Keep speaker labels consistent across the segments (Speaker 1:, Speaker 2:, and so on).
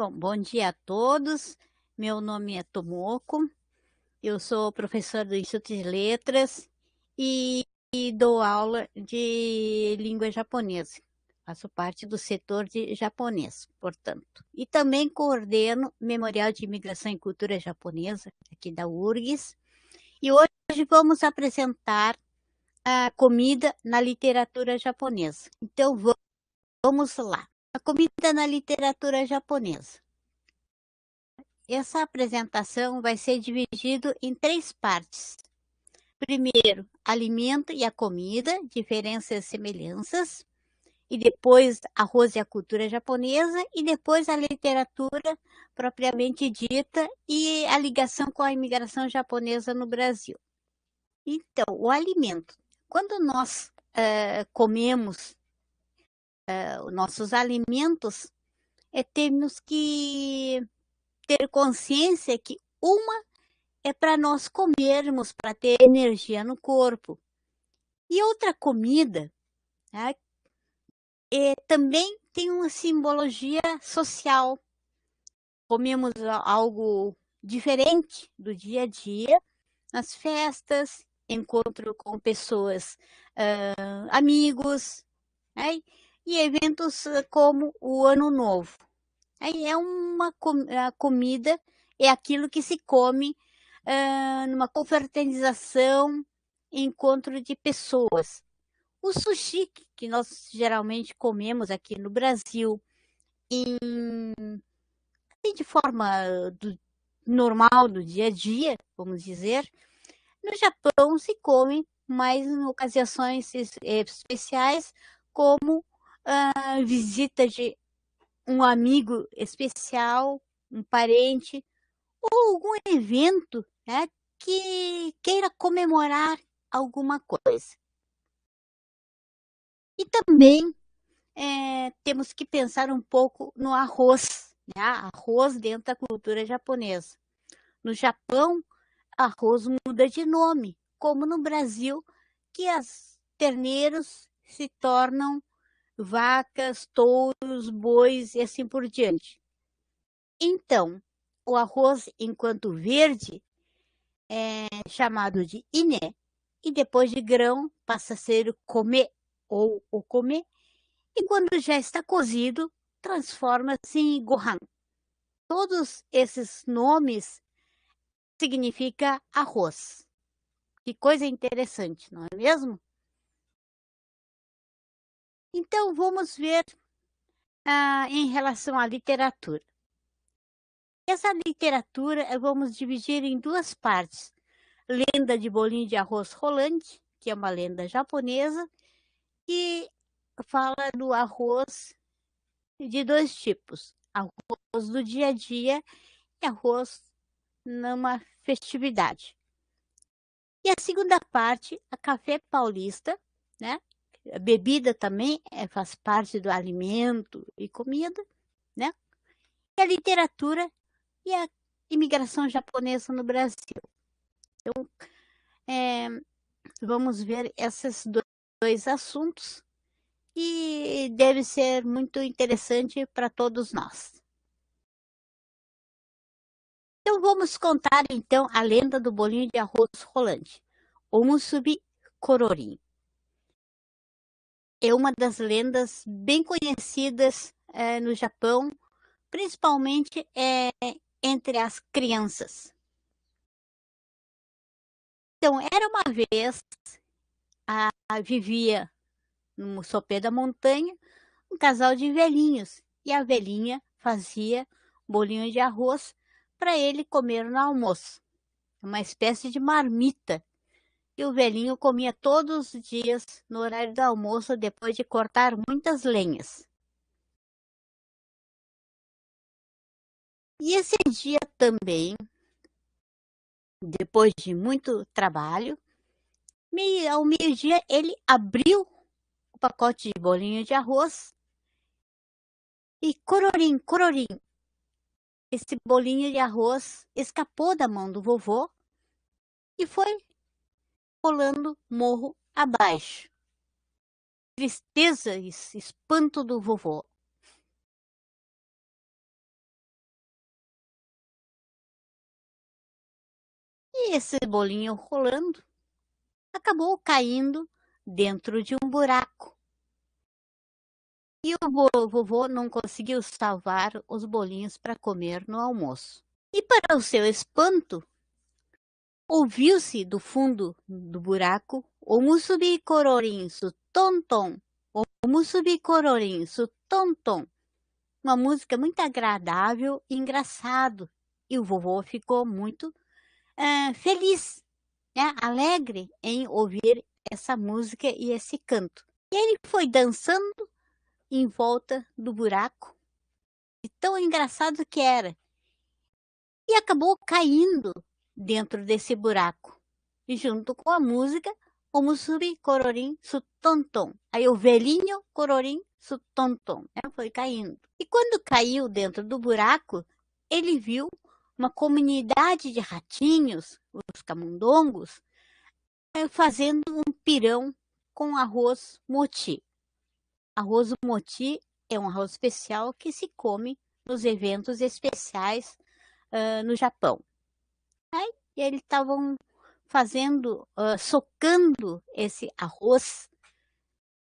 Speaker 1: Bom, bom dia a todos. Meu nome é Tomoko. Eu sou professor do Instituto de Letras e, e dou aula de língua japonesa. Faço parte do setor de japonês, portanto. E também coordeno Memorial de Imigração e Cultura Japonesa, aqui da URGS. E hoje vamos apresentar a comida na literatura japonesa. Então vamos lá. A comida na literatura japonesa. Essa apresentação vai ser dividida em três partes. Primeiro, alimento e a comida, diferenças e semelhanças. E depois, arroz e a cultura japonesa. E depois, a literatura propriamente dita e a ligação com a imigração japonesa no Brasil. Então, o alimento. Quando nós uh, comemos uh, nossos alimentos, é termos que ter consciência que uma é para nós comermos, para ter energia no corpo. E outra comida né, é, também tem uma simbologia social. Comemos algo diferente do dia a dia, nas festas, encontro com pessoas, uh, amigos. Né? e eventos ah, como o Ano Novo. Aí é uma com a comida, é aquilo que se come uh, numa confraternização, encontro de pessoas. O sushi, que nós geralmente comemos aqui no Brasil, em, assim, de forma ah, do, normal, do dia a dia, vamos dizer, no Japão se come mais em ocasiões eh, especiais, como uh, visita de um amigo especial, um parente, ou algum evento né, que queira comemorar alguma coisa. E também é, temos que pensar um pouco no arroz, né? arroz dentro da cultura japonesa. No Japão, arroz muda de nome, como no Brasil, que as terneiros se tornam vacas, touros, bois e assim por diante. Então, o arroz enquanto verde é chamado de iné e depois de grão passa a ser comer ou o comer e quando já está cozido transforma-se em gohan. Todos esses nomes significa arroz. Que coisa interessante, não é mesmo? Então, vamos ver ah, em relação à literatura. Essa literatura eh, vamos dividir em duas partes. Lenda de bolinho de arroz rolante, que é uma lenda japonesa, que fala do arroz de dois tipos: arroz do dia a dia e arroz numa festividade. E a segunda parte, a Café Paulista, né? A bebida também é, faz parte do alimento e comida, né? E a literatura e a imigração japonesa no Brasil. Então, é, vamos ver esses dois, dois assuntos e deve ser muito interessante para todos nós. Então vamos contar então a lenda do bolinho de arroz rolante, o musubi cororim é uma das lendas bem conhecidas é, no Japão, principalmente é, entre as crianças. Então, era uma vez, a, a, vivia no sopé da montanha um casal de velhinhos e a velhinha fazia bolinho de arroz para ele comer no almoço. Uma espécie de marmita e o velhinho comia todos os dias no horário do almoço depois de cortar muitas lenhas. E esse dia também, depois de muito trabalho, meio, ao meio-dia ele abriu o pacote de bolinho de arroz e cororim, cororim, esse bolinho de arroz escapou da mão do vovô e foi rolando morro abaixo. Tristeza e espanto do vovô. E esse bolinho rolando acabou caindo dentro de um buraco. E o vovô não conseguiu salvar os bolinhos para comer no almoço. E para o seu espanto, Ouviu-se do fundo do buraco o musubi cororinço, tom-tom, o musubi cororinço, tom-tom. Uma música muito agradável e engraçado. E o vovô ficou muito uh, feliz, né? alegre em ouvir essa música e esse canto. E ele foi dançando em volta do buraco, tão engraçado que era. E acabou caindo dentro desse buraco. E junto com a música, o musubi cororim sutonton. Aí o velhinho cororim sutonton. Né? Foi caindo. E quando caiu dentro do buraco, ele viu uma comunidade de ratinhos, os camundongos, eh, fazendo um pirão com arroz moti. Arroz moti é um arroz especial que se come nos eventos especiais uh, no Japão. E eles estavam fazendo, uh, socando esse arroz,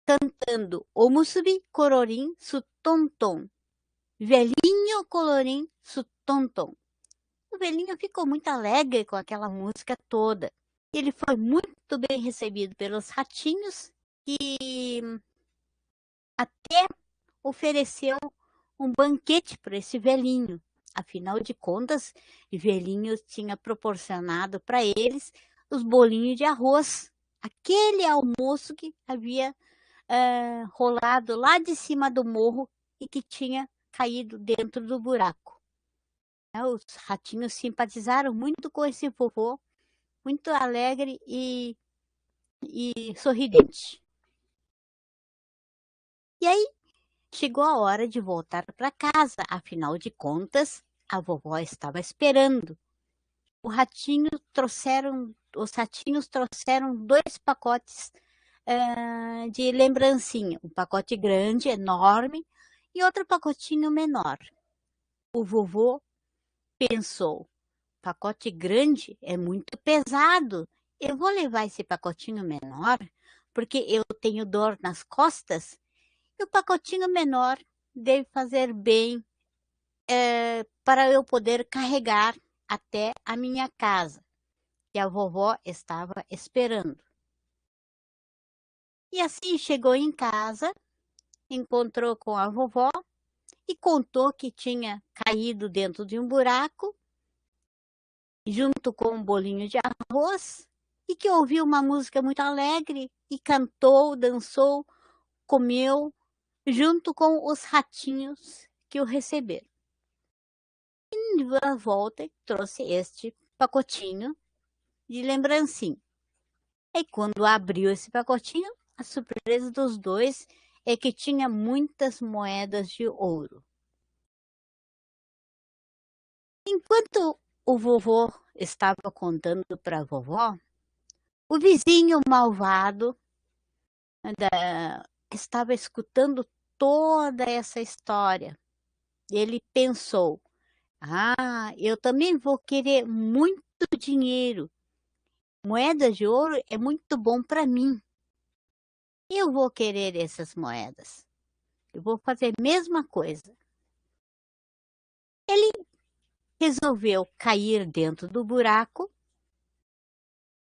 Speaker 1: cantando Omusubi Cororim Sutonton. Velhinho Colorim Sutonton. O velhinho ficou muito alegre com aquela música toda. Ele foi muito bem recebido pelos ratinhos e até ofereceu um banquete para esse velhinho. Afinal de contas, Velhinho tinha proporcionado para eles os bolinhos de arroz, aquele almoço que havia rolado lá de cima do morro e que tinha caído dentro do buraco. Né, os ratinhos simpatizaram muito com esse vovô, muito alegre e, e sorridente. E aí, Chegou a hora de voltar para casa, afinal de contas, a vovó estava esperando. O ratinho trouxeram, os ratinhos trouxeram dois pacotes uh, de lembrancinha, um pacote grande, enorme, e outro pacotinho menor. O vovô pensou: pacote grande é muito pesado. Eu vou levar esse pacotinho menor porque eu tenho dor nas costas e o pacotinho menor deve fazer bem é, para eu poder carregar até a minha casa, que a vovó estava esperando. E assim chegou em casa, encontrou com a vovó e contou que tinha caído dentro de um buraco, junto com um bolinho de arroz, e que ouviu uma música muito alegre e cantou, dançou, comeu junto com os ratinhos que o receberam. Em volta trouxe este pacotinho de lembrancinha. E quando abriu esse pacotinho, a surpresa dos dois é que tinha muitas moedas de ouro. Enquanto o vovô estava contando para a vovó, o vizinho malvado eh, da, estava escutando toda essa história, ele pensou: ah, eu também vou querer muito dinheiro. Moeda de ouro é muito bom para mim. Eu vou querer essas moedas. Eu vou fazer a mesma coisa. Ele resolveu cair dentro do buraco,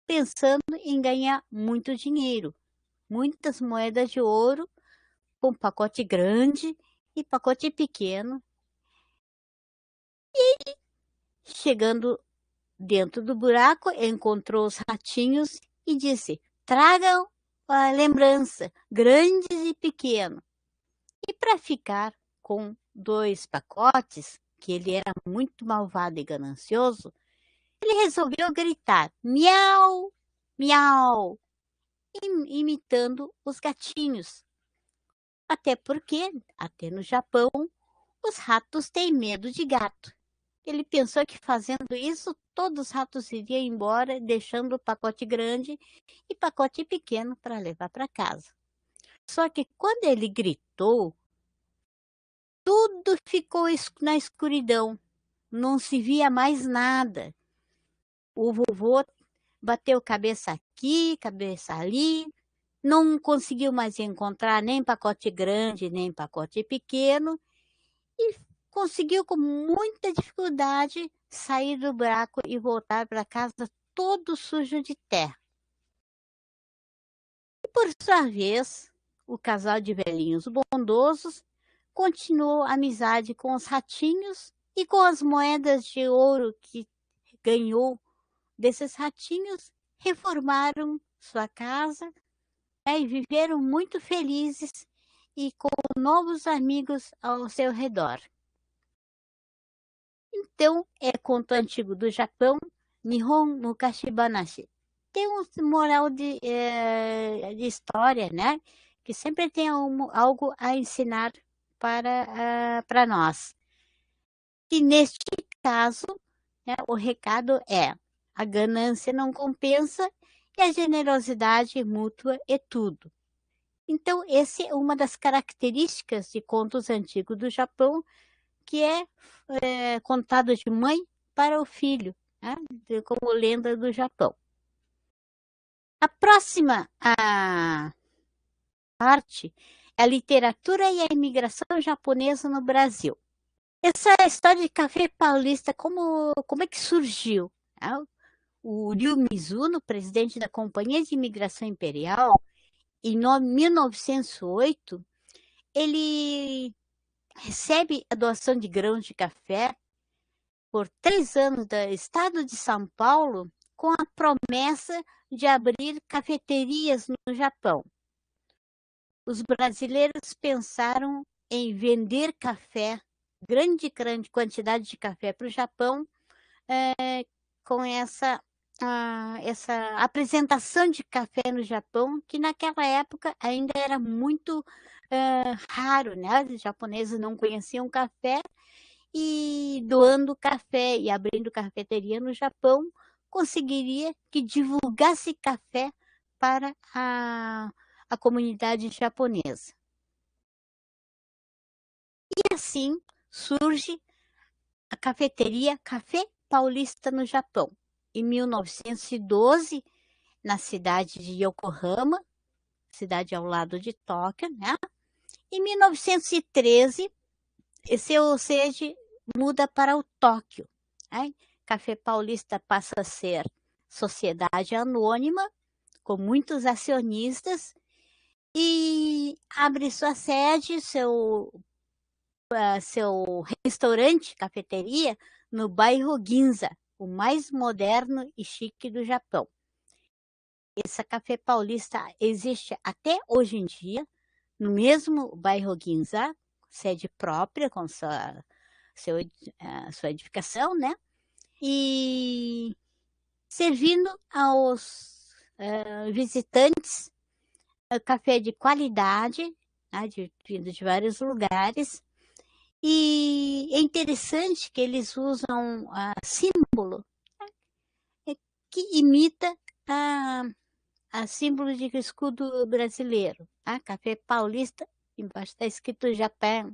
Speaker 1: pensando em ganhar muito dinheiro, muitas moedas de ouro com pacote grande e pacote pequeno. E chegando dentro do buraco, encontrou os ratinhos e disse: Tragam a lembrança, grandes e pequeno. E para ficar com dois pacotes, que ele era muito malvado e ganancioso, ele resolveu gritar: Miau, miau, imitando os gatinhos até porque, até no Japão, os ratos têm medo de gato. Ele pensou que fazendo isso, todos os ratos iriam embora, deixando o pacote grande e pacote pequeno para levar para casa. Só que quando ele gritou, tudo ficou na escuridão, não se via mais nada. O vovô bateu cabeça aqui, cabeça ali, não conseguiu mais encontrar nem pacote grande, nem pacote pequeno, e conseguiu com muita dificuldade sair do buraco e voltar para casa todo sujo de terra. E por sua vez, o casal de velhinhos bondosos continuou a amizade com os ratinhos e com as moedas de ouro que ganhou desses ratinhos, reformaram sua casa né, e viveram muito felizes e com novos amigos ao seu redor. Então, é conto antigo do Japão, Nihon Kashibanashi. Tem um moral de, eh, de história, né? Que sempre tem um, algo a ensinar para, uh, para nós. E neste caso, né, o recado é: a ganância não compensa e a generosidade mútua é tudo. Então, essa é uma das características de contos antigos do Japão, que é, é contado de mãe para o filho, né? como lenda do Japão. A próxima a parte é a literatura e a imigração japonesa no Brasil. Essa história de café paulista, como, como é que surgiu? Né? o Ryu Mizuno, presidente da Companhia de Imigração Imperial, em 1908, ele recebe a doação de grãos de café por três anos do estado de São Paulo com a promessa de abrir cafeterias no Japão. Os brasileiros pensaram em vender café, grande, grande quantidade de café para o Japão, é, com essa ah, essa apresentação de café no Japão, que naquela época ainda era muito raro, né? Os japoneses não conheciam café e doando café e abrindo cafeteria no Japão conseguiria que divulgasse café para a, a comunidade japonesa. E assim surge a cafeteria Café Paulista no Japão, em 1912 na cidade de Yokohama, cidade ao lado de Tóquio, né? Em 1913, esse sede muda para o Tóquio. Né? Café Paulista passa a ser sociedade anônima, com muitos acionistas, e abre sua sede, seu, uh, seu restaurante, cafeteria, no bairro Ginza, o mais moderno e chique do Japão. Essa Café Paulista existe até hoje em dia, no mesmo bairro Ginza, sede própria com sua, seu, sua edificação, né? E servindo aos uh, visitantes uh, café de qualidade, né, de, de vários lugares, e é interessante que eles usam uh, símbolo né, que imita a, ah, a símbolo de escudo brasileiro. Tá? Café Paulista, embaixo está escrito Japão.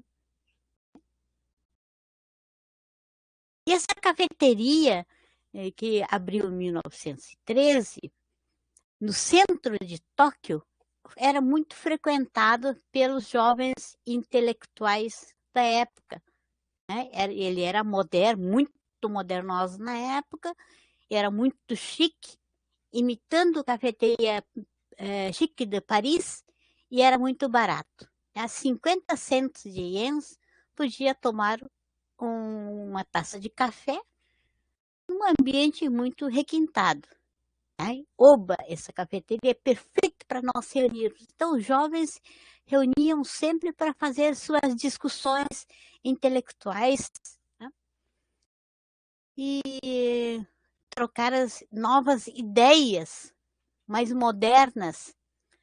Speaker 1: E essa cafeteria eh, que abriu em 1913, no centro de Tóquio, era muito frequentada pelos jovens intelectuais da época. Né? Ele era moderno, muito modernoso na época, era muito chique, imitando a cafeteria é, chique de Paris, e era muito barato. A 50 centos de ienes podia tomar um, uma taça de café num ambiente muito requintado. Né? Oba, essa cafeteria é perfeita para nós reunirmos. Então, os jovens reuniam sempre para fazer suas discussões intelectuais né? e trocar as novas ideias mais modernas,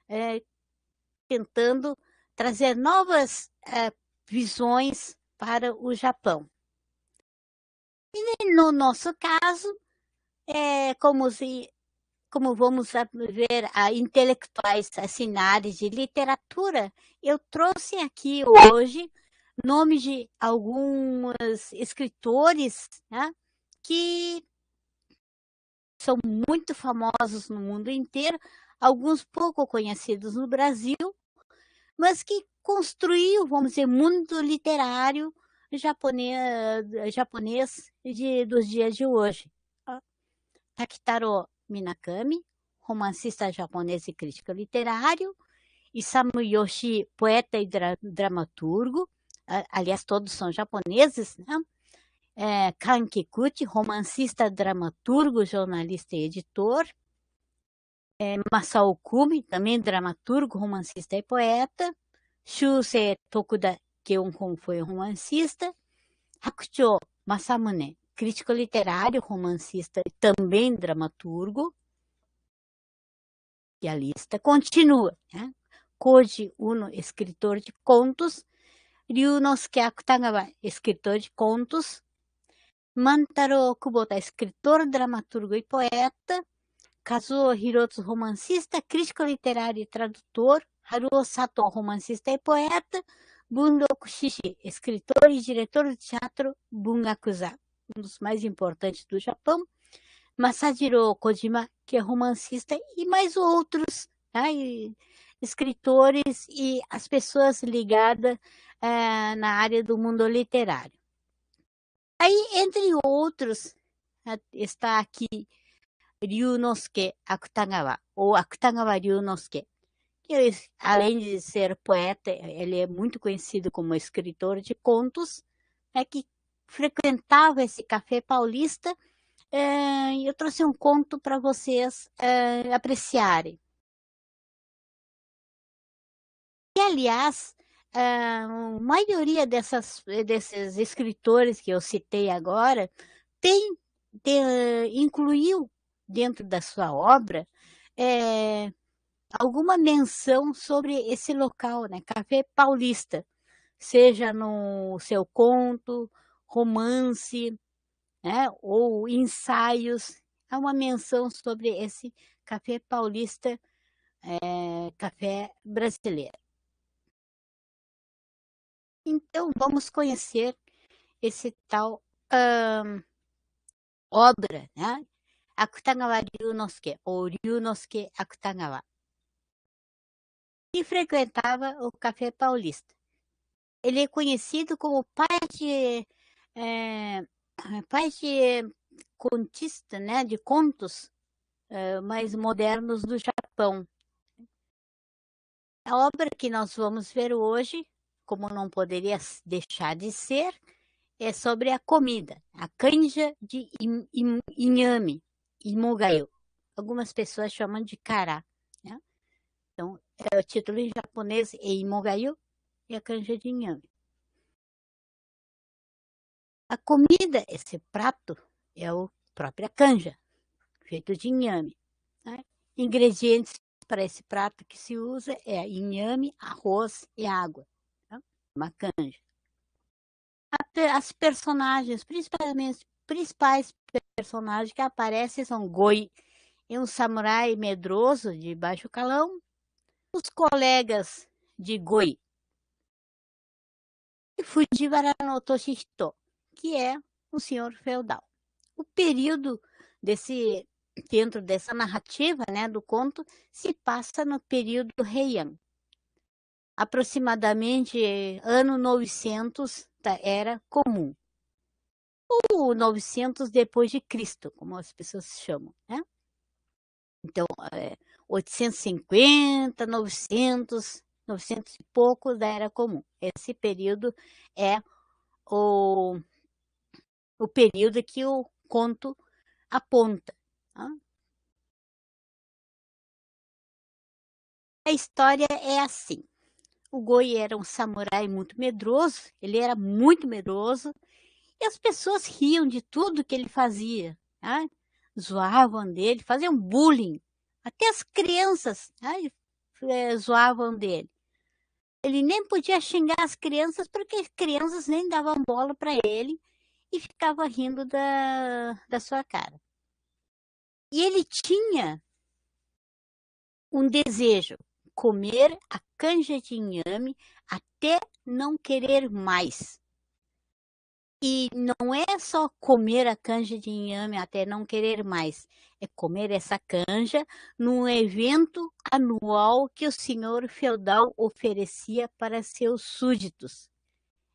Speaker 1: é, tentando trazer novas é, visões para o Japão. E no nosso caso, é como se como vamos ver a intelectuais assim de literatura, eu trouxe aqui hoje nomes de alguns escritores né, que são muito famosos no mundo inteiro, alguns pouco conhecidos no Brasil, mas que construiu, vamos dizer, mundo literário japonês, japonês de, dos dias de hoje. Takitaro Minakami, romancista japonês e crítico literário, Isamu Yoshi, poeta e dra dramaturgo, aliás, todos são japoneses, né? É, kan Kikuchi, romancista, dramaturgo, jornalista e editor. É, Masao Kumi, também dramaturgo, romancista e poeta. Shusei Tokuda, que um foi romancista. Hakucho Masamune, crítico literário, romancista e também dramaturgo. E a lista continua. Né? Koji Uno, escritor de contos. Ryunosuke Akutagawa, escritor de contos. Mantaro Kubota, escritor, dramaturgo e poeta. Kazuo Hirotsu, romancista, crítico literário e tradutor. Haruo Sato, romancista e poeta. Bundo Kushishi, escritor e diretor de teatro Bungakuza um dos mais importantes do Japão, Masajiro Kojima, que é romancista, e mais outros né, e escritores e as pessoas ligadas é, na área do mundo literário. Aí, entre outros, eh, está aqui Ryunosuke Akutagawa, ou Akutagawa Ryunosuke. que além de ser poeta, ele é muito conhecido como escritor de contos, né, que frequentava esse café paulista. Eh, e eu trouxe um conto para vocês eh, apreciarem. E, aliás, eh, a maioria dessas, desses escritores que eu citei agora tem, incluiu dentro da sua obra é, alguma menção sobre esse local, né? Café Paulista, seja no seu conto romance, né, ou ensaios. Há uma menção sobre esse café paulista, é, café brasileiro. Então, vamos conhecer esse tal um, obra, né? Akutagawa Ryunosuke, ou Ryunosuke Akutagawa. que frequentava o Café Paulista. Ele é conhecido como pai de é, é de contista, né, de contos é, mais uhum. modernos do Japão. A obra que nós vamos ver hoje, como não poderia deixar de ser, é sobre a comida, a canja de inhame, imogayo. Algumas pessoas chamam de cará. Né? Então, é o título em japonês é imogayo e a canja de inhame. A comida, esse prato, é o própria canja, feito de inhame. Né? Ingredientes para esse prato que se usa é inhame, arroz e água. Né? Uma canja. As personagens, principalmente principais personagens que aparecem são Goi, é um samurai medroso de baixo calão, os colegas de Goi, Fujiwara no Toshihito, que é um senhor feudal. O período desse dentro dessa narrativa, né, do conto, se passa no período Heian. Aproximadamente ano 900 da tá, era comum. Ou 900 depois de Cristo, como as pessoas chamam, né? Então, é, 850, 900, 900 e poucos da era comum. Esse período é o o período que o conto aponta. Tá? A história é assim. O Goi era um samurai muito medroso, ele era muito medroso, e as pessoas riam de tudo que ele fazia. Tá? Zoavam dele, faziam bullying. Até as crianças tá? é, zoavam dele. Ele nem podia xingar as crianças, porque as crianças nem davam bola para ele e ficava rindo da, da sua cara. E ele tinha um desejo, comer a canja de inhame até não querer mais. E não é só comer a canja de inhame até não querer mais, é comer essa canja num evento anual que o senhor feudal oferecia para seus súditos.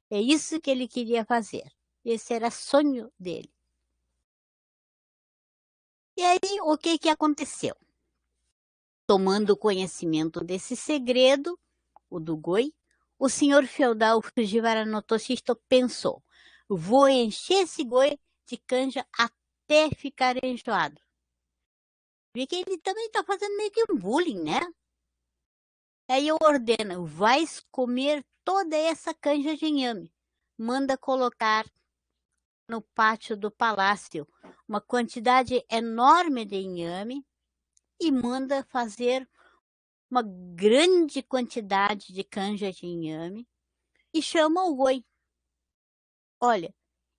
Speaker 1: É isso que ele queria fazer. Esse era sonho dele. E aí, o que, que aconteceu? Tomando conhecimento desse segredo, o do Goi, o senhor feudal Fujiwara Notoshito pensou: vou encher esse Goi de canja até ficar enjoado. Vê que ele também está fazendo meio que um bullying, né? Aí eu ordeno, vais comer toda essa canja de inhame. Manda colocar no pátio do palácio uma quantidade enorme de inhame e manda fazer uma grande quantidade de canja de inhame e chama o boi. Olha,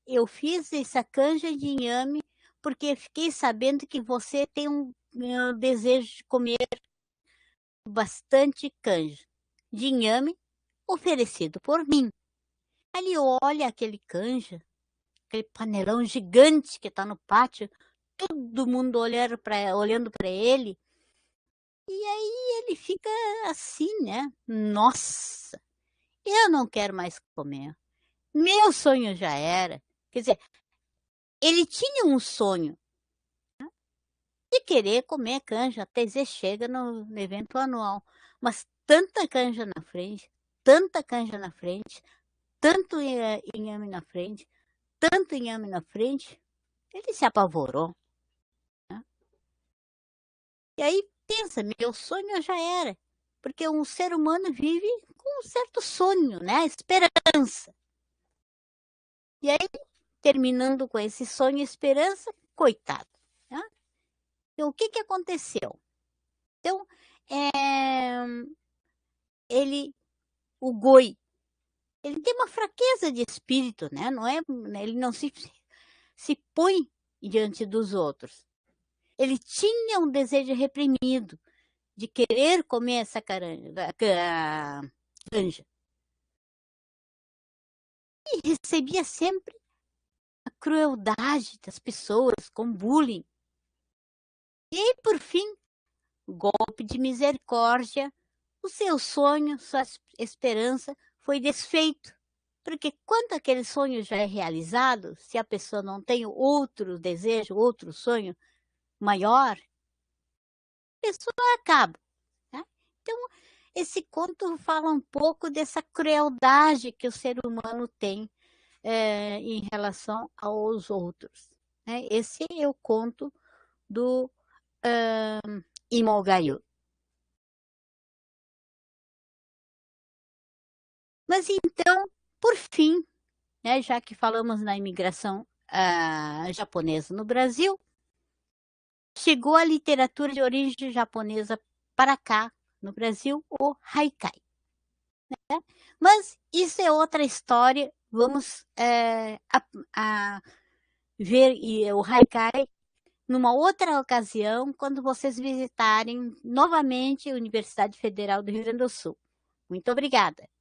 Speaker 1: eu fiz essa canja de inhame porque fiquei sabendo que você tem um, um desejo de comer bastante canja de inhame oferecido por mim. Ele olha aquele canja aquele panelão gigante que está no pátio, todo mundo olhando para olhando ele. E aí ele fica assim, né? Nossa, eu não quero mais comer. Meu sonho já era. Quer dizer, ele tinha um sonho né? de querer comer canja até dizer chega no evento anual. Mas tanta canja na frente, tanta canja na frente, tanto inhame na frente, tanto inhame na frente, ele se apavorou. Né? E aí pensa, meu sonho já era, porque um ser humano vive com um certo sonho, né? Esperança. E aí, terminando com esse sonho e esperança, coitado. Né? Então, o que, que aconteceu? Então, é... ele, o Goi, ele tem uma fraqueza de espírito, né? Não é, né, ele não se, se põe diante dos outros. Ele tinha um desejo reprimido de querer comer essa canja. E recebia sempre a crueldade das pessoas com bullying. E, por fim, golpe de misericórdia, o seu sonho, sua esperança foi desfeito. Porque quando aquele sonho já é realizado, se a pessoa não tem outro desejo, outro sonho maior, a pessoa acaba. Né? Então, esse conto fala um pouco dessa crueldade que o ser humano tem é, em relação aos outros. Né? Esse é o conto do um, ah, Imogayut. Mas então, por fim, né, já que falamos na imigração uh, japonesa no Brasil, chegou a literatura de origem japonesa para cá, no Brasil, o haikai. Né? Mas isso é outra história, vamos eh, a, a ver eh, o haikai numa outra ocasião, quando vocês visitarem novamente a Universidade Federal do Rio Grande do Sul. Muito obrigada!